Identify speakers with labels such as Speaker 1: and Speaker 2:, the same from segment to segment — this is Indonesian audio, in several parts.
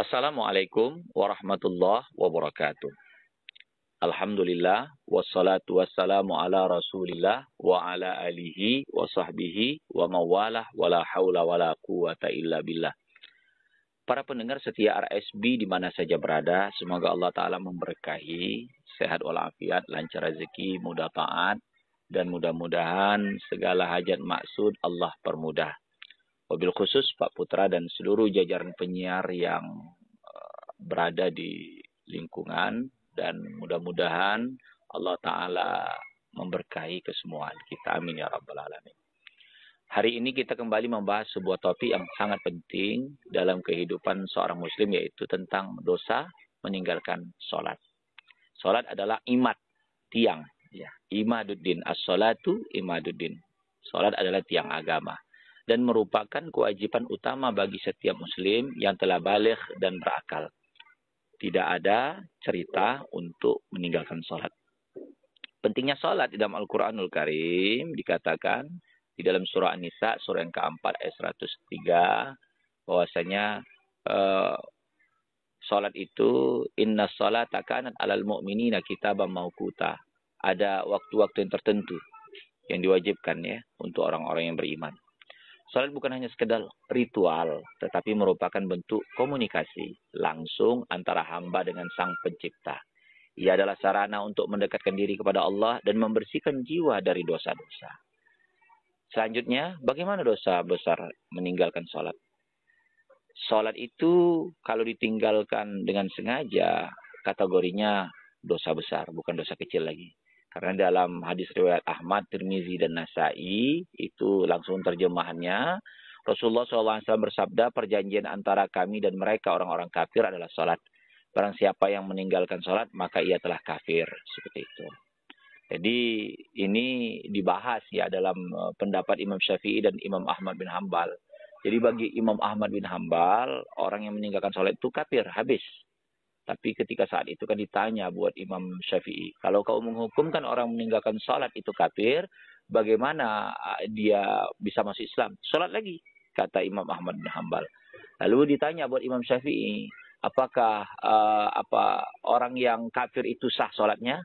Speaker 1: Assalamualaikum warahmatullahi wabarakatuh. Alhamdulillah wassalatu wassalamu ala Rasulillah wa ala alihi wa sahbihi wa mawalah wa la haula wa la quwata illa billah. Para pendengar setia RSB di mana saja berada, semoga Allah taala memberkahi, sehat walafiat, lancar rezeki, mudah taat dan mudah-mudahan segala hajat maksud Allah permudah. Wabil khusus Pak Putra dan seluruh jajaran penyiar yang eh, berada di lingkungan dan mudah-mudahan Allah Ta'ala memberkahi kesemuaan kita. Amin ya Rabbal Alamin. Hari ini kita kembali membahas sebuah topik yang sangat penting dalam kehidupan seorang muslim yaitu tentang dosa meninggalkan sholat. Sholat adalah imat, tiang. Ya. Imaduddin, as-sholatu imaduddin. Sholat adalah tiang agama dan merupakan kewajiban utama bagi setiap muslim yang telah baligh dan berakal. Tidak ada cerita untuk meninggalkan sholat. Pentingnya sholat di dalam Al-Quranul Karim dikatakan di dalam surah An-Nisa, surah yang keempat ayat 103, bahwasanya uh, eh, sholat itu inna sholat takanat alal mu'minina kitabam maukuta. Ada waktu-waktu yang tertentu yang diwajibkan ya untuk orang-orang yang beriman. Salat bukan hanya sekedar ritual, tetapi merupakan bentuk komunikasi langsung antara hamba dengan Sang Pencipta. Ia adalah sarana untuk mendekatkan diri kepada Allah dan membersihkan jiwa dari dosa-dosa. Selanjutnya, bagaimana dosa besar meninggalkan sholat? Sholat itu kalau ditinggalkan dengan sengaja, kategorinya dosa besar, bukan dosa kecil lagi. Karena dalam hadis riwayat Ahmad, Tirmizi, dan Nasai, itu langsung terjemahannya. Rasulullah SAW bersabda, perjanjian antara kami dan mereka orang-orang kafir adalah sholat. Barang siapa yang meninggalkan sholat, maka ia telah kafir. Seperti itu. Jadi ini dibahas ya dalam eh, pendapat Imam Syafi'i dan Imam Ahmad bin Hambal. Jadi bagi Imam Ahmad bin Hambal, orang yang meninggalkan sholat itu kafir, habis. Tapi ketika saat itu kan ditanya buat Imam Syafi'i, kalau kau menghukumkan orang meninggalkan sholat itu kafir, bagaimana ah, dia bisa masuk Islam? Sholat lagi, kata Imam Ahmad bin Hambal. Lalu ditanya buat Imam Syafi'i, apakah uh, apa orang yang kafir itu sah sholatnya?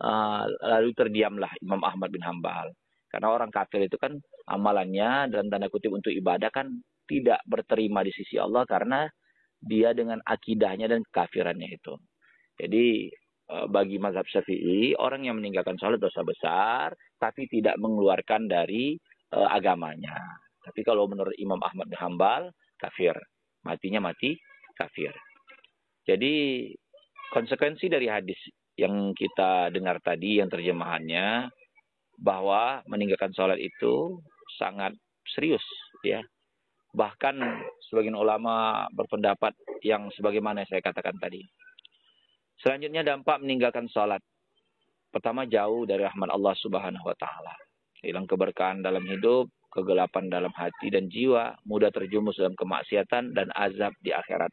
Speaker 1: Uh, ah, lalu terdiamlah Imam Ahmad bin Hambal. Karena orang kafir itu kan amalannya dalam tanda kutip untuk ibadah kan tidak berterima di sisi Allah karena dia dengan akidahnya dan kafirannya itu. Jadi eh, bagi mazhab Syafi'i, orang yang meninggalkan sholat dosa besar, tapi tidak mengeluarkan dari uh, agamanya. Tapi kalau menurut Imam Ahmad bin Hambal, kafir. Matinya mati kafir. Jadi konsekuensi dari hadis yang kita dengar tadi yang terjemahannya bahwa meninggalkan sholat itu sangat serius ya bahkan sebagian ulama berpendapat yang sebagaimana saya katakan tadi. Selanjutnya dampak meninggalkan salat. Pertama jauh dari rahmat Allah subhanahu wa ta'ala. Hilang keberkahan dalam hidup, kegelapan dalam hati dan jiwa, mudah terjumus dalam kemaksiatan dan azab di akhirat.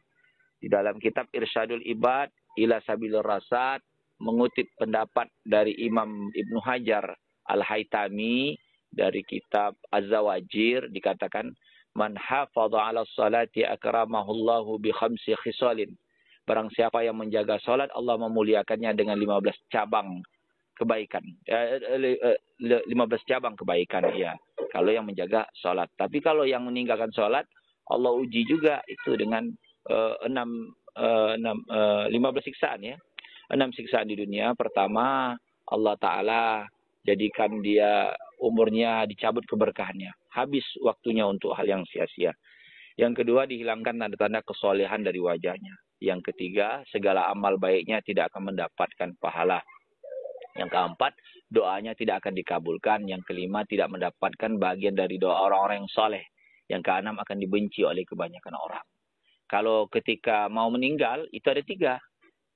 Speaker 1: Di dalam kitab Irsyadul Ibad, Ila Sabilur Rasad, mengutip pendapat dari Imam Ibnu Hajar Al-Haitami dari kitab Az-Zawajir dikatakan Man hafadha ala salati akramahullahu bi khamsi khisalin. Barang siapa yang menjaga salat Allah memuliakannya dengan 15 cabang kebaikan. Eh, 15 eh, eh, cabang kebaikan ya. Kalau yang menjaga salat. Tapi kalau yang meninggalkan salat Allah uji juga itu dengan 15 eh, siksaan ya. 6 siksaan di dunia. Pertama Allah Ta'ala jadikan dia umurnya dicabut keberkahannya habis waktunya untuk hal yang sia-sia. Yang kedua, dihilangkan tanda-tanda kesolehan dari wajahnya. Yang ketiga, segala amal baiknya tidak akan mendapatkan pahala. Yang keempat, doanya tidak akan dikabulkan. Yang kelima, tidak mendapatkan bagian dari doa orang-orang yang soleh. Yang keenam, akan dibenci oleh kebanyakan orang. Kalau ketika mau meninggal, itu ada tiga.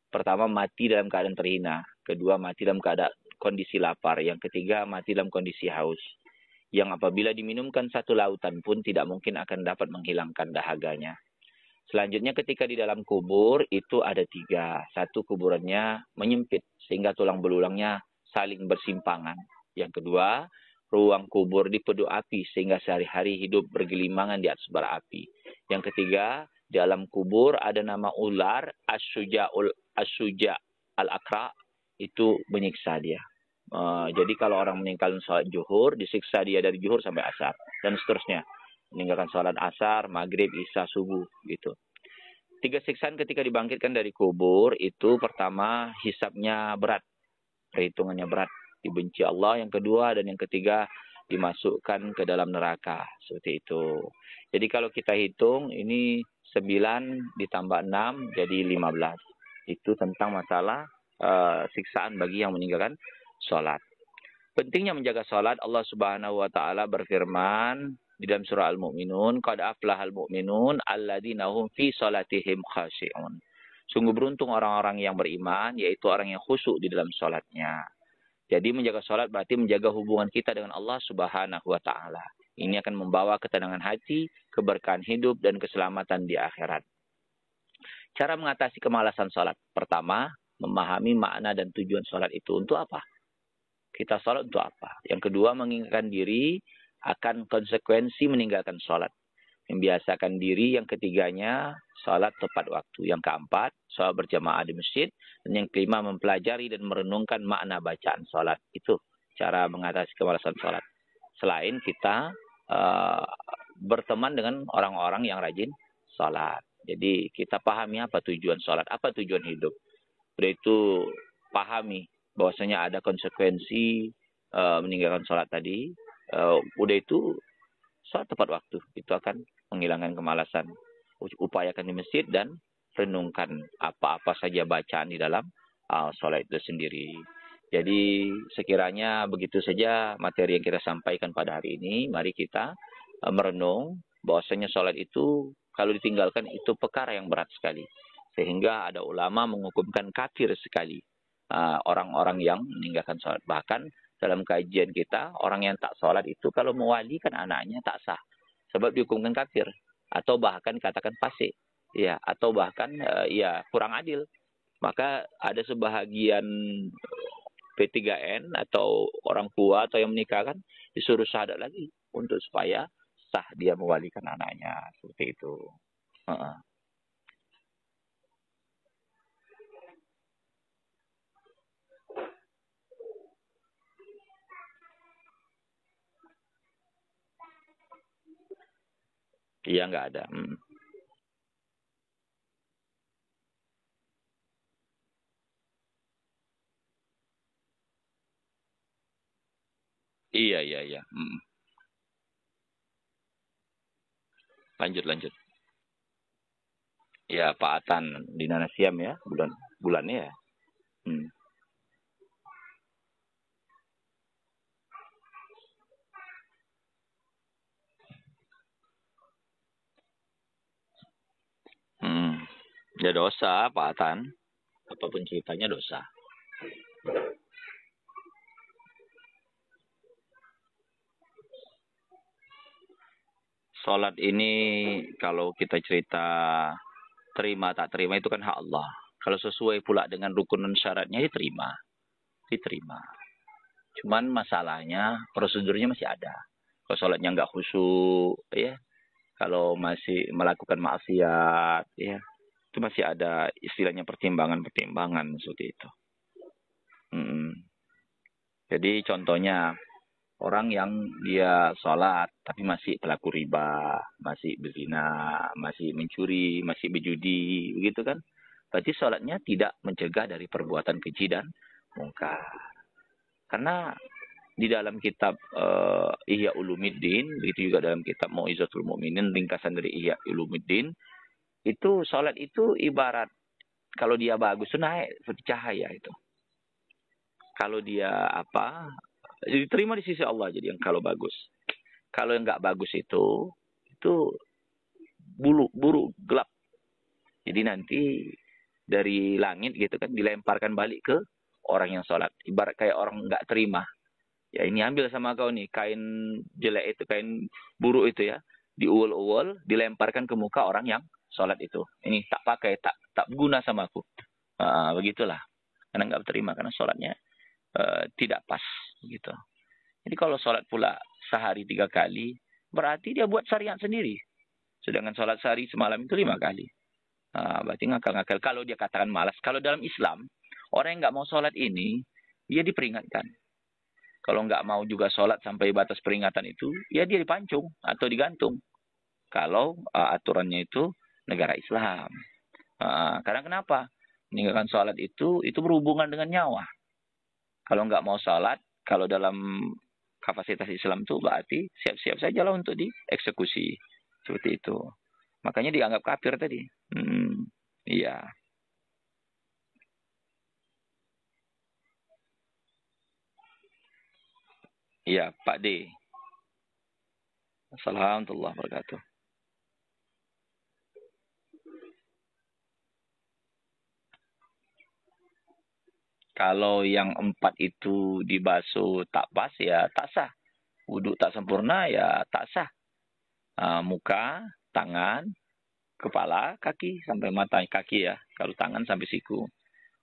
Speaker 1: Pertama, mati dalam keadaan terhina. Kedua, mati dalam keadaan kondisi lapar. Yang ketiga, mati dalam kondisi haus yang apabila diminumkan satu lautan pun tidak mungkin akan dapat menghilangkan dahaganya. Selanjutnya ketika di dalam kubur itu ada tiga. Satu kuburannya menyempit sehingga tulang belulangnya saling bersimpangan. Yang kedua, ruang kubur dipeduk api sehingga sehari-hari hidup bergelimangan di atas bara api. Yang ketiga, di dalam kubur ada nama ular Asujaul Asuja al-Akra itu menyiksa dia. Eh, jadi kalau orang meninggalkan sholat juhur, disiksa dia dari juhur sampai asar dan seterusnya. Meninggalkan sholat asar, maghrib, isya, subuh gitu. Tiga siksaan ketika dibangkitkan dari kubur itu pertama hisapnya berat, perhitungannya berat, dibenci Allah. Yang kedua dan yang ketiga dimasukkan ke dalam neraka seperti itu. Jadi kalau kita hitung ini 9 ditambah 6 jadi 15. Itu tentang masalah uh, siksaan bagi yang meninggalkan Sholat. Pentingnya menjaga sholat. Allah Subhanahu wa taala berfirman di dalam surah Al-Mu'minun, qad Al mu'minun alladzina hum fi sholatihim khashi'un. Sungguh beruntung orang-orang yang beriman, yaitu orang yang khusyuk di dalam sholatnya. Jadi menjaga sholat berarti menjaga hubungan kita dengan Allah Subhanahu wa taala. Ini akan membawa ketenangan hati, keberkahan hidup dan keselamatan di akhirat. Cara mengatasi kemalasan sholat. Pertama, memahami makna dan tujuan sholat itu untuk apa? Kita sholat untuk apa? Yang kedua, mengingatkan diri akan konsekuensi meninggalkan sholat. Membiasakan diri. Yang ketiganya, sholat tepat waktu. Yang keempat, sholat berjamaah di masjid. Dan yang kelima, mempelajari dan merenungkan makna bacaan sholat. Itu cara mengatasi kemalasan sholat. Selain kita uh, berteman dengan orang-orang yang rajin sholat. Jadi kita pahami apa tujuan sholat, apa tujuan hidup. Udah itu pahami bahwasanya ada konsekuensi uh, meninggalkan sholat tadi, uh, udah itu sholat tepat waktu. Itu akan menghilangkan kemalasan. Upayakan di masjid dan renungkan apa-apa saja bacaan di dalam uh, sholat itu sendiri. Jadi sekiranya begitu saja materi yang kita sampaikan pada hari ini. Mari kita uh, merenung bahwasanya sholat itu kalau ditinggalkan itu perkara yang berat sekali. Sehingga ada ulama menghukumkan kafir sekali. Eh, orang-orang uh, yang meninggalkan sholat. Bahkan dalam kajian kita, orang yang tak sholat itu kalau mewalikan anaknya tak sah. Sebab dihukumkan kafir. Atau bahkan katakan pasir. Ya, atau bahkan uh, ya kurang adil. Maka ada sebahagian P3N atau orang tua atau yang menikahkan disuruh sadar lagi untuk supaya sah dia mewalikan anaknya seperti itu. Uh -uh. Iya, nggak ada. Hmm. Iya, iya, iya. Hmm. Lanjut, lanjut. Ya, Pak Atan di Nanasiam ya, bulan bulannya ya. Hmm. Hmm. Ya dosa, Pak Atan. Apapun ceritanya dosa. Sholat ini kalau kita cerita terima tak terima itu kan hak Allah. Kalau sesuai pula dengan rukun dan syaratnya diterima. Diterima. Cuman masalahnya prosedurnya masih ada. Kalau sholatnya nggak khusyuk, ya kalau masih melakukan maksiat ya itu masih ada istilahnya pertimbangan-pertimbangan seperti itu. Hmm. Jadi contohnya orang yang dia sholat tapi masih pelaku riba, masih berzina, masih mencuri, masih berjudi, begitu kan? Berarti sholatnya tidak mencegah dari perbuatan keji dan mungkar. Karena di dalam kitab uh, Ihya Ulumiddin, begitu juga dalam kitab Mu'izatul Mu'minin, ringkasan dari Ihya Ulumiddin, itu sholat itu ibarat kalau dia bagus itu naik seperti cahaya itu. Kalau dia apa diterima di sisi Allah jadi yang kalau bagus. Kalau yang nggak bagus itu itu bulu buruk gelap. Jadi nanti dari langit gitu kan dilemparkan balik ke orang yang sholat. Ibarat kayak orang nggak terima ya ini ambil sama kau nih kain jelek itu kain buruk itu ya diuul uol dilemparkan ke muka orang yang sholat itu ini tak pakai tak tak guna sama aku uh, begitulah karena nggak terima karena sholatnya uh, tidak pas begitu jadi kalau sholat pula sehari tiga kali berarti dia buat syariat sendiri sedangkan sholat sehari semalam itu lima kali uh, berarti ngakal-ngakal kalau dia katakan malas kalau dalam Islam orang yang nggak mau sholat ini dia diperingatkan kalau nggak mau juga sholat sampai batas peringatan itu, ya dia dipancung atau digantung. Kalau uh, aturannya itu negara Islam. Uh, karena kenapa? Meninggalkan sholat itu, itu berhubungan dengan nyawa. Kalau nggak mau sholat, kalau dalam kapasitas Islam itu berarti siap-siap saja lah untuk dieksekusi. Seperti itu. Makanya dianggap kafir tadi. Hmm, iya. Ya Pak D. Assalamualaikum warahmatullahi wabarakatuh. Kalau yang empat itu dibasuh tak pas ya tak sah. Wudhu tak sempurna ya tak sah. Ah, muka, tangan, kepala, kaki sampai mata kaki ya. Kalau tangan sampai siku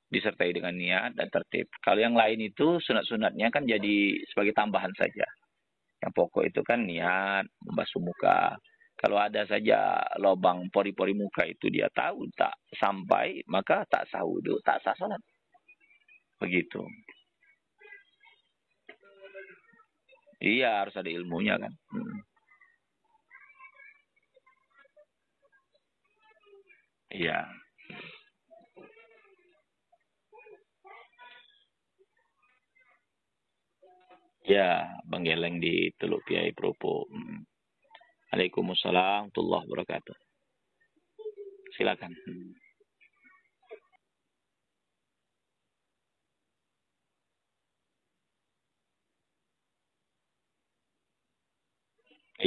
Speaker 1: disertai dengan niat dan tertib. Kalau yang lain itu sunat-sunatnya kan jadi sebagai tambahan saja. Yang pokok itu kan niat, membasuh muka. Kalau ada saja lobang pori-pori muka itu dia tahu tak sampai, maka tak sah wudu, tak sah salat. Begitu. Iya harus ada ilmunya kan. Hmm. Iya. Ya, Bang Geleng di Teluk Piai Propo. Waalaikumsalam warahmatullahi wabarakatuh. Silakan.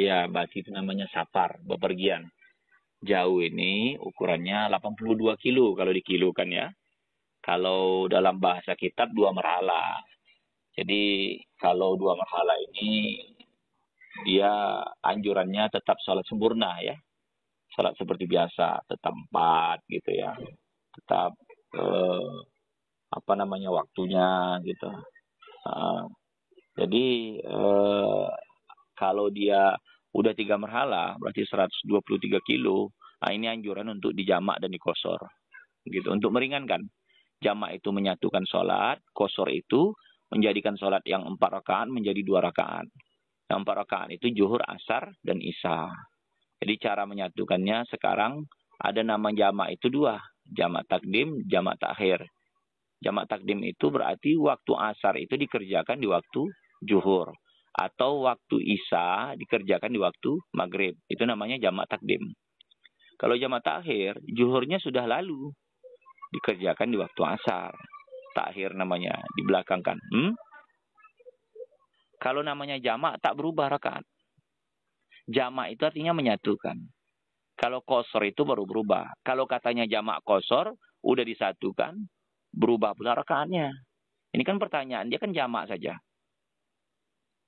Speaker 1: Iya, Mbak itu namanya safar, bepergian. Jauh ini ukurannya 82 kilo kalau dikilukan ya. Kalau dalam bahasa kitab dua merala. Jadi kalau dua mahala ini dia anjurannya tetap sholat sempurna ya. Sholat seperti biasa, tetap empat gitu ya. Tetap eh, apa namanya waktunya gitu. Uh, jadi eh, kalau dia udah tiga merhala berarti 123 kilo. Nah ini anjuran untuk dijamak dan dikosor. Gitu, untuk meringankan. Jamak itu menyatukan sholat, kosor itu menjadikan sholat yang empat rakaat menjadi dua rakaat. Yang empat rakaat itu juhur, asar, dan isya. Jadi cara menyatukannya sekarang ada nama jama' itu dua. jama' takdim, jama' takhir. Jama' takdim itu berarti waktu asar itu dikerjakan di waktu juhur. Atau waktu isya dikerjakan di waktu maghrib. Itu namanya jama' takdim. Kalau jama' takhir, juhurnya sudah lalu. Dikerjakan di waktu asar takhir namanya di belakang kan. Hmm? Kalau namanya jamak tak berubah rakaat. Jamak itu artinya menyatukan. Kalau kosor itu baru berubah. Kalau katanya jamak kosor, udah disatukan, berubah pula rakaatnya. Ini kan pertanyaan, dia kan jamak saja.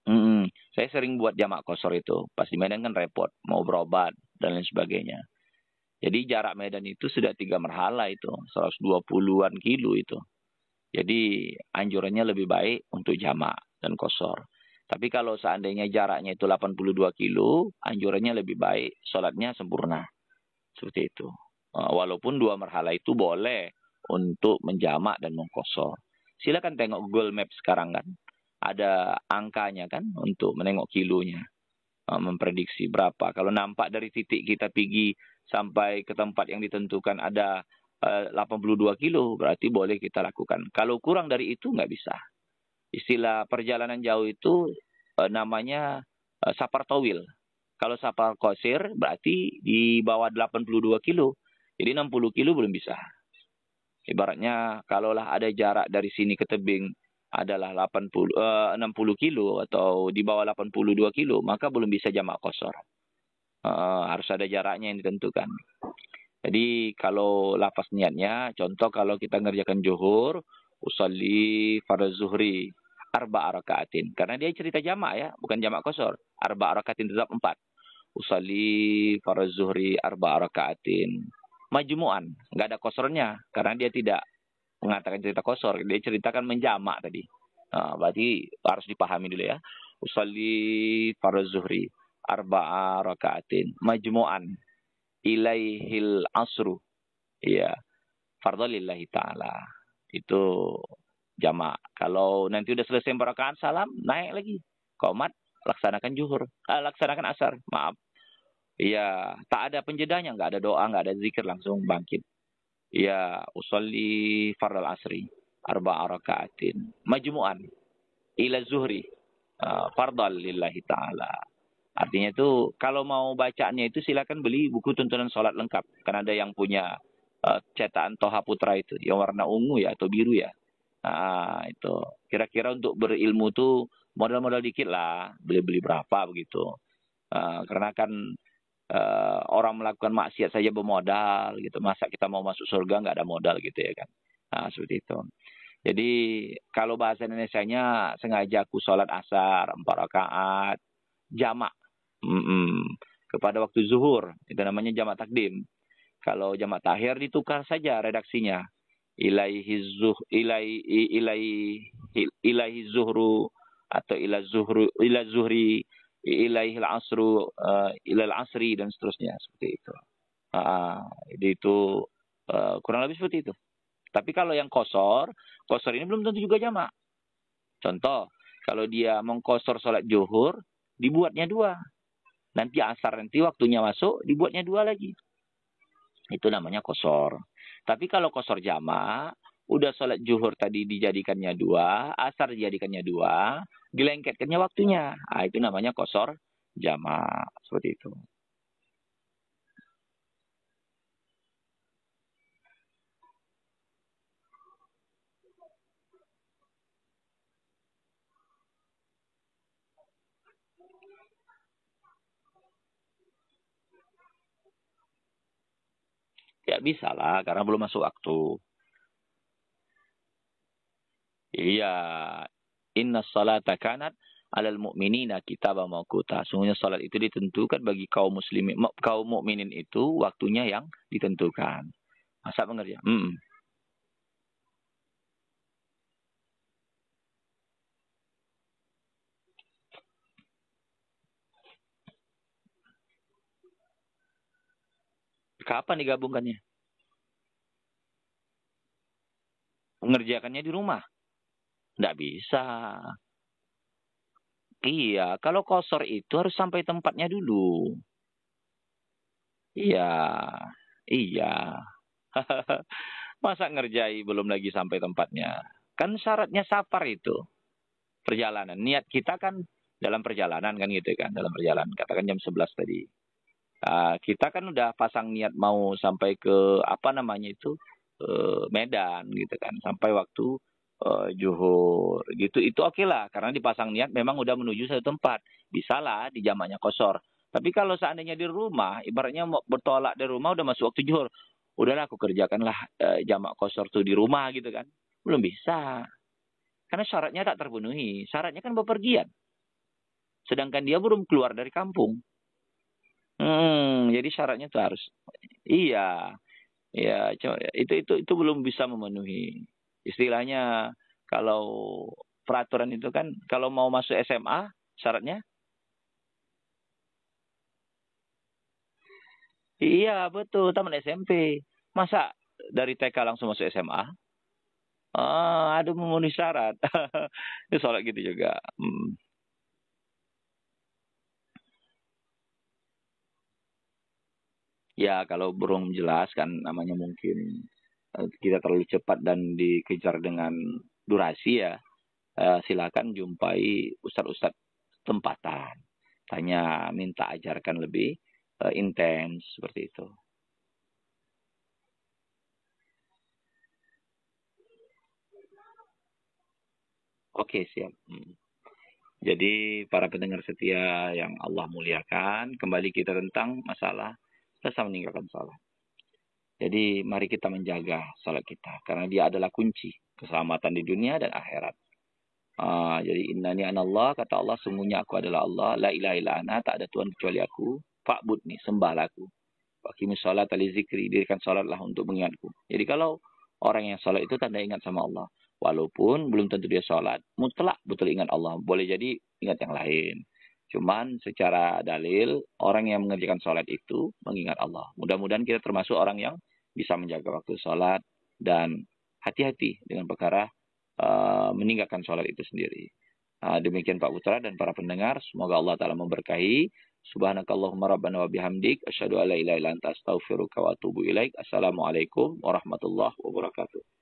Speaker 1: Hmm, saya sering buat jamak kosor itu. Pas di Medan kan repot, mau berobat dan lain sebagainya. Jadi jarak Medan itu sudah tiga merhala itu, 120-an kilo itu. Jadi anjurannya lebih baik untuk jamak dan kosor. Tapi kalau seandainya jaraknya itu 82 kilo, anjurannya lebih baik sholatnya sempurna. Seperti itu. Eh, walaupun dua merhala itu boleh untuk menjamak dan mengkosor. Silakan tengok Google Map sekarang kan. Ada angkanya kan untuk menengok kilonya. Eh, memprediksi berapa. Kalau nampak dari titik kita pergi sampai ke tempat yang ditentukan ada 82 eh, kilo berarti boleh kita lakukan. Kalau kurang dari itu nggak bisa. Istilah perjalanan jauh itu eh, namanya eh, sapar towil. Kalau sapar kosir berarti di bawah 82 kilo. Jadi 60 kilo belum bisa. Ibaratnya kalaulah ada jarak dari sini ke tebing adalah 80 60 eh, kilo atau di bawah 82 kilo maka belum bisa jamak kosor. harus ada jaraknya yang ditentukan. Jadi kalau lafaz niatnya, contoh kalau kita ngerjakan juhur, usalli Farazuhri zuhri arba rakaatin. Karena dia cerita jamak ya, bukan jamak kosor. Arba rakaatin tetap empat. Usalli farz zuhri arba rakaatin. Majmuan, nggak ada kosornya karena dia tidak mengatakan cerita kosor, dia ceritakan menjamak tadi. Nah, berarti harus dipahami dulu ya. Usalli Farazuhri zuhri arba rakaatin majmuan ilaihil asru. Ya. Fardalillahi ta'ala. Itu jamak. Kalau nanti udah selesai perakaat salam, naik lagi. Komat, laksanakan juhur. Eh, laksanakan asar, maaf. Ya, tak ada penjedanya, nggak ada doa, nggak ada zikir, langsung bangkit. Ya, usalli fardal asri, arba arakaatin. majmu'an, ila zuhri, uh, ah, fardal lillahi ta'ala. Artinya itu kalau mau bacaannya itu silakan beli buku tuntunan sholat lengkap. Karena ada yang punya uh, cetakan Toha Putra itu yang warna ungu ya atau biru ya. Nah, itu kira-kira untuk berilmu tuh modal-modal dikit lah, beli-beli berapa begitu. Uh, karena kan uh, orang melakukan maksiat saja bermodal gitu, masa kita mau masuk surga nggak ada modal gitu ya kan. Nah, seperti itu. Jadi kalau bahasa Indonesia-nya sengaja aku sholat asar empat rakaat jamak Mm-mm. Kepada waktu zuhur, itu namanya jamak takdim. Kalau jamak tahir ditukar saja redaksinya. Ilaihi zuh ilai ilai ilaihi zuhru atau ila zuhru ila zuhri ilaihi asru uh, eh, ilal asri dan seterusnya seperti itu. Uh, jadi itu uh, kurang lebih seperti itu. Tapi kalau yang kosor, kosor ini belum tentu juga jamak. Contoh, kalau dia mengkosor sholat zuhur, dibuatnya dua. Nanti asar nanti waktunya masuk, dibuatnya dua lagi. Itu namanya kosor. Tapi kalau kosor jama, udah sholat juhur tadi dijadikannya dua, asar dijadikannya dua, dilengketkannya waktunya. Ah itu namanya kosor jama seperti itu. tidak bisa lah karena belum masuk waktu. Iya, inna salata kanat alal mu'minina kita kota. Sungguhnya salat itu ditentukan bagi kaum muslimin kaum mukminin itu waktunya yang ditentukan. Masa mengerja? Hmm. Kapan digabungkannya? mengerjakannya di rumah? Tidak bisa. Iya, kalau kosor itu harus sampai tempatnya dulu. Iya, iya. Masa ngerjai belum lagi sampai tempatnya? Kan syaratnya safar itu. Perjalanan. Niat kita kan dalam perjalanan kan gitu kan. Dalam perjalanan. Katakan jam 11 tadi. Ah, kita kan udah pasang niat mau sampai ke apa namanya itu Eh, Medan gitu kan sampai waktu uh, Johor gitu itu oke okay lah karena dipasang niat memang udah menuju satu tempat bisa lah di jamanya kosor tapi kalau seandainya di rumah ibaratnya bertolak dari rumah udah masuk waktu Johor udahlah aku kerjakanlah uh, jamak kosor tuh di rumah gitu kan belum bisa karena syaratnya tak terpenuhi syaratnya kan bepergian sedangkan dia belum keluar dari kampung. Hmm, jadi syaratnya tuh harus iya. Ya, ya, itu itu itu belum bisa memenuhi. Istilahnya kalau peraturan itu kan kalau mau masuk SMA syaratnya Iya betul teman SMP masa dari TK langsung masuk SMA ah aduh memenuhi syarat soalnya gitu juga hmm. Ya kalau burung jelas kan namanya mungkin eh, kita terlalu cepat dan dikejar dengan durasi ya. Eh, silakan jumpai ustadz-ustadz tempatan. Tanya minta ajarkan lebih eh, intens seperti itu. Oke, siap. Hmm. Jadi para pendengar setia yang Allah muliakan, kembali kita tentang masalah dosa meninggalkan salat. Jadi mari kita menjaga salat kita karena dia adalah kunci keselamatan di dunia dan akhirat. Uh, jadi innani anallah kata Allah sungguhnya aku adalah Allah la ilaha illa ana tak ada tuhan kecuali aku fa'budni sembahlah aku. Waqimus salat ali zikri dirikan salatlah untuk mengingatku. Jadi kalau orang yang salat itu tanda ingat sama Allah. Walaupun belum tentu dia salat, mutlak betul ingat Allah. Boleh jadi ingat yang lain. Cuman secara dalil, orang yang mengerjakan sholat itu mengingat Allah. Mudah-mudahan kita termasuk orang yang bisa menjaga waktu sholat dan hati-hati dengan perkara uh, meninggalkan sholat itu sendiri. Uh, demikian Pak Putra dan para pendengar. Semoga Allah Ta'ala memberkahi. Subhanakallahumma rabbana wa bihamdik. Asyadu ala ilaha illa kawatubu wa ilaik. Assalamualaikum warahmatullahi wabarakatuh.